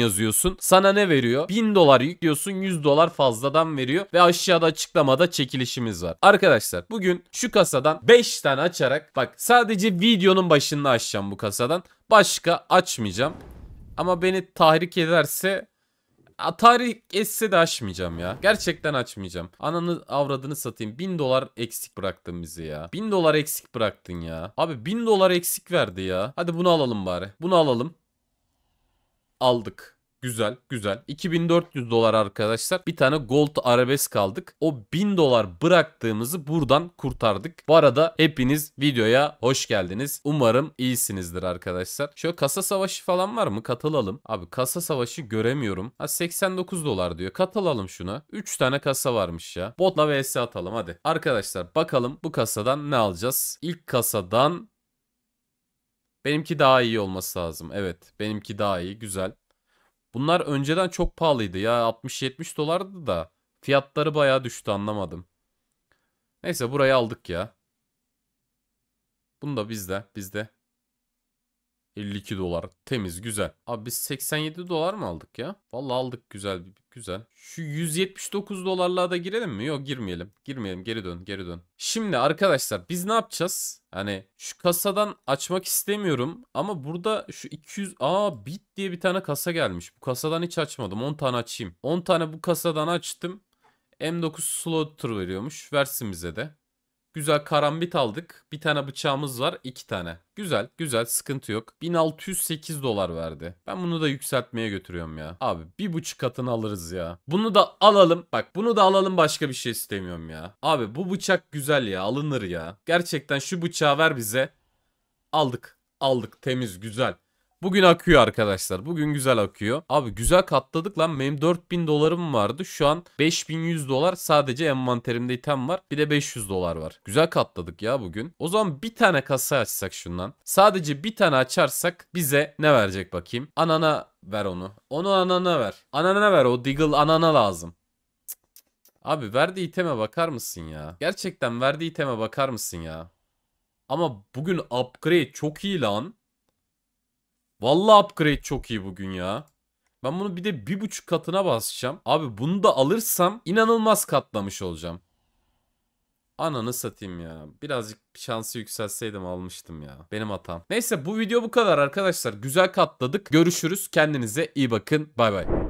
yazıyorsun. Sana ne veriyor? 1000 dolar yüklüyorsun 100 dolar fazladan veriyor ve aşağıda açıklamada çekilişimiz var. Arkadaşlar bugün şu kasadan 5 tane açarak bak sadece videonun başını açacağım bu kasadan. Başka açmayacağım. Ama beni tahrik ederse Atari etse de açmayacağım ya. Gerçekten açmayacağım. Ananı avradını satayım. 1000 dolar eksik bıraktın bizi ya. 1000 dolar eksik bıraktın ya. Abi 1000 dolar eksik verdi ya. Hadi bunu alalım bari. Bunu alalım aldık. Güzel güzel. 2400 dolar arkadaşlar. Bir tane gold arabesk aldık. O 1000 dolar bıraktığımızı buradan kurtardık. Bu arada hepiniz videoya hoş geldiniz. Umarım iyisinizdir arkadaşlar. Şöyle kasa savaşı falan var mı? Katılalım. Abi kasa savaşı göremiyorum. Ha 89 dolar diyor. Katılalım şuna. 3 tane kasa varmış ya. Botla vs atalım hadi. Arkadaşlar bakalım bu kasadan ne alacağız? İlk kasadan Benimki daha iyi olması lazım. Evet benimki daha iyi güzel. Bunlar önceden çok pahalıydı ya 60-70 dolardı da fiyatları baya düştü anlamadım. Neyse burayı aldık ya. Bunu da bizde bizde. 52 dolar. Temiz güzel. Abi biz 87 dolar mı aldık ya? Vallahi aldık güzel güzel. Şu 179 dolarlığa da girelim mi? Yok girmeyelim. Girmeyelim geri dön geri dön. Şimdi arkadaşlar biz ne yapacağız? Hani şu kasadan açmak istemiyorum ama burada şu 200 aa bit diye bir tane kasa gelmiş. Bu kasadan hiç açmadım 10 tane açayım. 10 tane bu kasadan açtım. M9 slot veriyormuş. Versin bize de. Güzel karambit aldık. Bir tane bıçağımız var. iki tane. Güzel. Güzel. Sıkıntı yok. 1608 dolar verdi. Ben bunu da yükseltmeye götürüyorum ya. Abi bir buçuk katını alırız ya. Bunu da alalım. Bak bunu da alalım başka bir şey istemiyorum ya. Abi bu bıçak güzel ya. Alınır ya. Gerçekten şu bıçağı ver bize. Aldık. Aldık. Temiz. Güzel. Bugün akıyor arkadaşlar. Bugün güzel akıyor. Abi güzel katladık lan. Benim 4000 dolarım vardı. Şu an 5100 dolar sadece envanterimde item var. Bir de 500 dolar var. Güzel katladık ya bugün. O zaman bir tane kasa açsak şundan. Sadece bir tane açarsak bize ne verecek bakayım? Anana ver onu. Onu anana ver. Anana ver o Deagle anana lazım. Abi verdiği iteme bakar mısın ya? Gerçekten verdiği iteme bakar mısın ya? Ama bugün upgrade çok iyi lan. Vallahi upgrade çok iyi bugün ya. Ben bunu bir de bir buçuk katına basacağım. Abi bunu da alırsam inanılmaz katlamış olacağım. Ananı satayım ya. Birazcık şansı yükselseydim almıştım ya. Benim hatam. Neyse bu video bu kadar arkadaşlar. Güzel katladık. Görüşürüz. Kendinize iyi bakın. Bay bay.